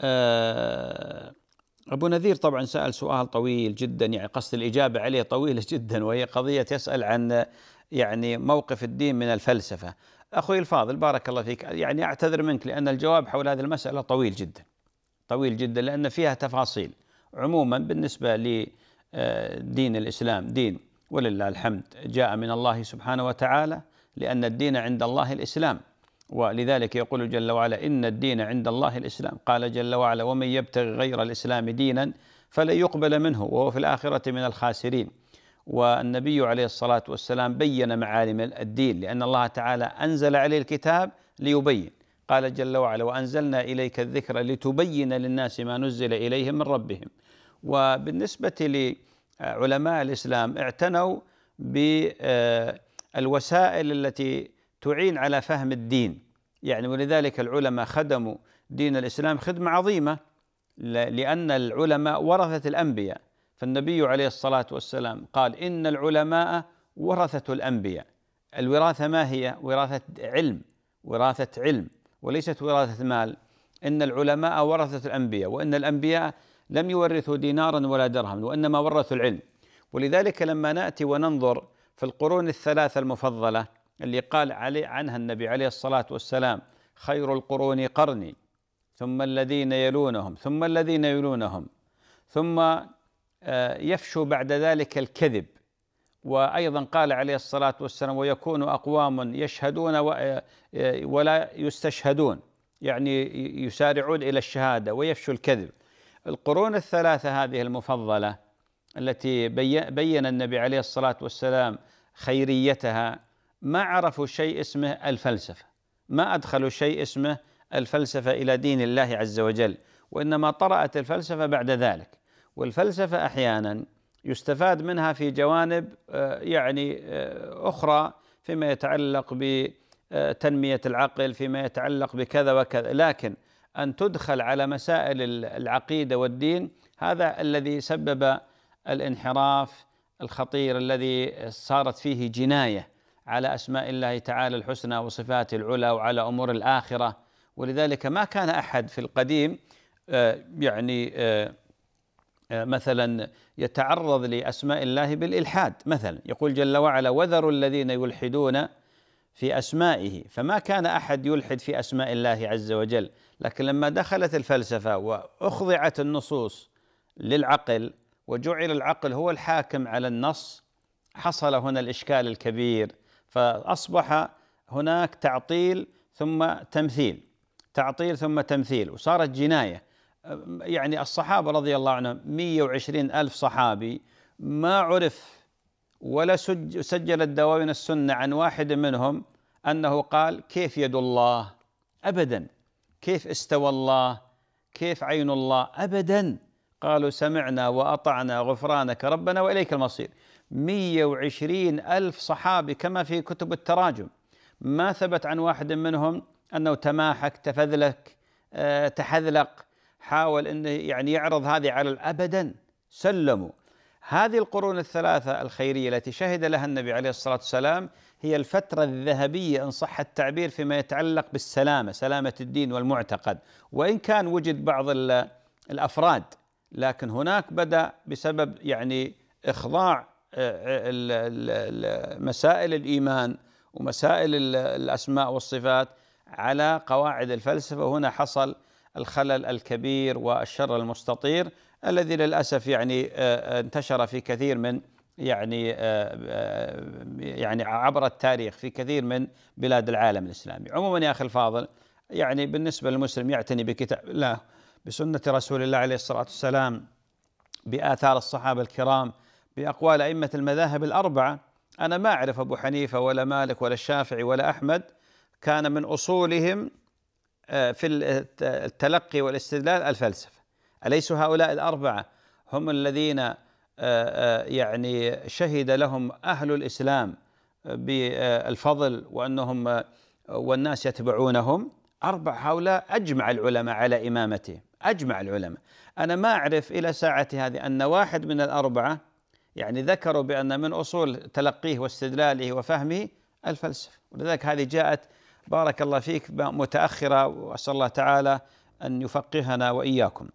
آه، أبو نذير طبعا سأل سؤال طويل جدا يعني قصد الإجابة عليه طويلة جدا وهي قضية يسأل عن يعني موقف الدين من الفلسفة أخوي الفاضل بارك الله فيك يعني أعتذر منك لأن الجواب حول هذه المسألة طويل جدا طويل جدا لأن فيها تفاصيل عموما بالنسبة لدين آه، الإسلام دين ولله الحمد جاء من الله سبحانه وتعالى لأن الدين عند الله الإسلام ولذلك يقول جل وعلا إن الدين عند الله الإسلام قال جل وعلا ومن يبتغي غير الإسلام دينا فلن يقبل منه وهو في الآخرة من الخاسرين والنبي عليه الصلاة والسلام بين معالم الدين لأن الله تعالى أنزل عليه الكتاب ليبين قال جل وعلا وأنزلنا إليك الذكر لتبين للناس ما نزل إليهم من ربهم وبالنسبة لعلماء الإسلام اعتنوا بالوسائل التي تعين على فهم الدين يعني ولذلك العلماء خدموا دين الاسلام خدمه عظيمه لان العلماء ورثه الانبياء فالنبي عليه الصلاه والسلام قال ان العلماء ورثه الانبياء الوراثه ما هي؟ وراثه علم وراثه علم وليست وراثه مال ان العلماء ورثه الانبياء وان الانبياء لم يورثوا دينارا ولا درهما وانما ورثوا العلم ولذلك لما ناتي وننظر في القرون الثلاثه المفضله اللي قال علي عنها النبي عليه الصلاة والسلام خير القرون قرني ثم الذين يلونهم ثم الذين يلونهم ثم آه، يفشو بعد ذلك الكذب وايضا قال عليه الصلاه والسلام ويكون اقوام يشهدون آه، آه، ولا يستشهدون يعني يسارعون الى الشهاده ويفشو الكذب القرون الثلاثه هذه المفضله التي بين النبي عليه الصلاه والسلام خيريتها ما عرفوا شيء اسمه الفلسفه ما ادخلوا شيء اسمه الفلسفه الى دين الله عز وجل وانما طرات الفلسفه بعد ذلك والفلسفه احيانا يستفاد منها في جوانب آه، يعني آه، اخرى فيما يتعلق بتنميه آه، العقل فيما يتعلق بكذا وكذا لكن ان تدخل على مسائل العقيده والدين هذا الذي سبب الانحراف الخطير الذي صارت فيه جنايه على أسماء الله تعالى الحسنى وصفاته العلى وعلى أمور الآخرة ولذلك ما كان أحد في القديم آه، يعني آه، آه، مثلا يتعرض لأسماء الله بالإلحاد مثلا يقول جل وعلا وذروا الذين يلحدون في أسمائه فما كان أحد يلحد في أسماء الله عز وجل لكن لما دخلت الفلسفة وأخضعت النصوص للعقل وجعل العقل هو الحاكم على النص حصل هنا الإشكال الكبير فأصبح هناك تعطيل ثم تمثيل تعطيل ثم تمثيل وصارت جناية يعني الصحابة رضي الله عنهم 120 ألف صحابي ما عرف ولا سجل الدواوين السنة عن واحد منهم أنه قال كيف يد الله أبدا كيف استوى الله كيف عين الله أبدا قالوا سمعنا وأطعنا غفرانك ربنا وإليك المصير 120 ألف صحابي كما في كتب التراجم ما ثبت عن واحد منهم أنه تماحك تفذلك آه، تحذلق حاول أنه يعني يعرض هذه على أبدا سلموا هذه القرون الثلاثة الخيرية التي شهد لها النبي عليه الصلاة والسلام هي الفترة الذهبية إن صح التعبير فيما يتعلق بالسلامة سلامة الدين والمعتقد وإن كان وجد بعض الأفراد لكن هناك بدا بسبب يعني اخضاع آه، آه، مسائل الايمان ومسائل الاسماء والصفات على قواعد الفلسفه هنا حصل الخلل الكبير والشر المستطير الذي للاسف يعني آه، انتشر في كثير من يعني يعني عبر التاريخ في كثير من بلاد العالم الاسلامي عموما يا اخي الفاضل يعني بالنسبه للمسلم يعتني بكتاب الله بسنة رسول الله عليه الصلاة والسلام بآثار الصحابة الكرام بأقوال أئمة المذاهب الأربعة أنا ما أعرف أبو حنيفة ولا مالك ولا الشافعي ولا أحمد كان من أصولهم آه، في التلقي والاستدلال الفلسفة أليس هؤلاء الأربعة هم الذين آه، آه، يعني شهد لهم أهل الإسلام بالفضل وأنهم والناس يتبعونهم أربع هؤلاء أجمع العلماء على إمامتهم أجمع العلماء أنا ما أعرف إلى ساعتي هذه أن واحد من الأربعة يعني ذكروا بأن من أصول تلقيه واستدلاله وفهمه الفلسفة ولذلك هذه جاءت بارك الله فيك متأخرة وأسأل الله تعالى أن يفقهنا وإياكم